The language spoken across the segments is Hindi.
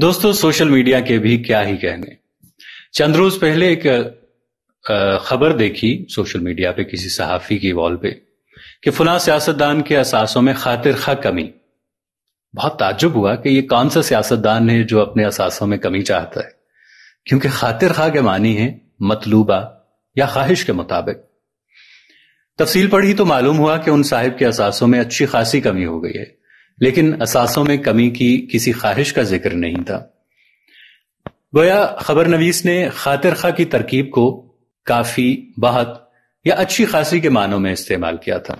दोस्तों सोशल मीडिया के भी क्या ही कहने चंद रोज पहले एक खबर देखी सोशल मीडिया पे किसी सहाफी की वॉल पे कि फुला सियासतदान के असासों में खातिर खा कमी बहुत ताजुब हुआ कि ये कौन सा सियासतदान है जो अपने असासों में कमी चाहता है क्योंकि खातिर खा के मानी है मतलूबा या ख्वाहिश के मुताबिक तफसील पढ़ी तो मालूम हुआ कि उन साहिब के असासों में अच्छी खासी कमी हो गई है लेकिन असासों में कमी की किसी ख्वाहिश का जिक्र नहीं था गोया खबर नवीस ने खातिर खा की तरकीब को काफी बहुत या अच्छी खासी के मानों में इस्तेमाल किया था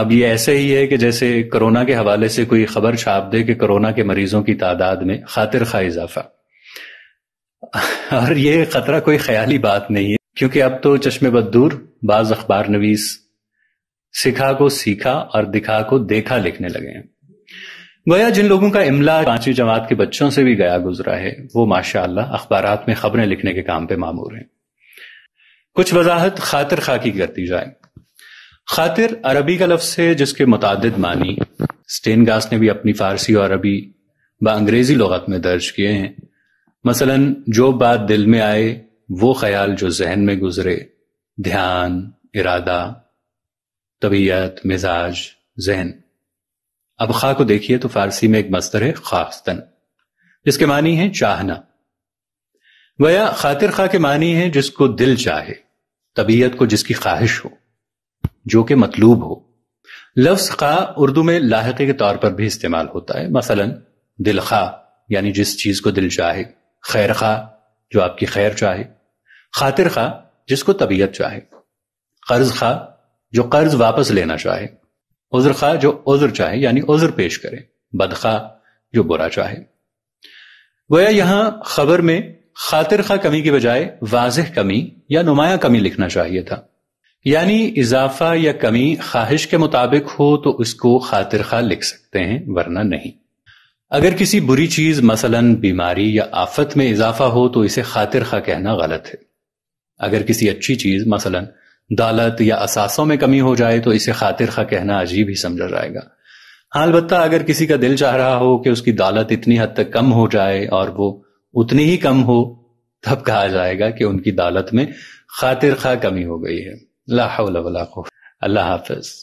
अब ये ऐसे ही है कि जैसे कोरोना के हवाले से कोई खबर छाप दे कि कोरोना के मरीजों की तादाद में खातिर खा इजाफा और ये खतरा कोई ख्याली बात नहीं है क्योंकि अब तो चश्मे बद दूर बाज अखबार नवीस सिखा को सीखा और दिखा को देखा लिखने लगे हैं गोया जिन लोगों का इमला पांचवी जमात के बच्चों से भी गया गुजरा है वो माशाला अखबार में खबरें लिखने के काम पे मामूर हैं कुछ वजाहत खातिर खा की करती जाए खातिर अरबी का लफ्ज है जिसके मुतद मानी स्टेन गास ने भी अपनी फारसी और अरबी व अंग्रेजी लगत में दर्ज किए हैं मसलन जो बात दिल में आए वो ख्याल जो जहन में गुजरे ध्यान इरादा तबीयत मिजाज जहन अब खा को देखिए तो फारसी में एक मस्तर है खास्तन जिसके मानी है चाहना वया खातिर खा के मानी है जिसको दिल चाहे तबीयत को जिसकी ख्वाहिश हो जो कि मतलूब हो लफ्स खा उर्दू में लाहके के तौर पर भी इस्तेमाल होता है मसलन दिल खा यानी जिस चीज को दिल चाहे खैर खा जो आपकी खैर चाहे खातिर खा जिसको तबीयत चाहे कर्ज खा जो कर्ज वापस लेना चाहे उजर खा जो उजर चाहे यानी उजर पेश करे बदखा जो बुरा चाहे वह यहां खबर में खातिर खा कमी के बजाय वाजह कमी या नुमाया कमी लिखना चाहिए था यानी इजाफा या कमी ख्वाहिश के मुताबिक हो तो उसको खातिर खा लिख सकते हैं वरना नहीं अगर किसी बुरी चीज मसलन बीमारी या आफत में इजाफा हो तो इसे खातिर खा कहना गलत है अगर किसी अच्छी चीज मसलन दौलत या असासों में कमी हो जाए तो इसे खातिर खा कहना अजीब ही समझा जाएगा हाँ अलबत्ता अगर किसी का दिल चाह रहा हो कि उसकी दालत इतनी हद तक कम हो जाए और वो उतनी ही कम हो तब कहा जाएगा कि उनकी दौलत में खातिर खा कमी हो गई है अल्लाह हाफिज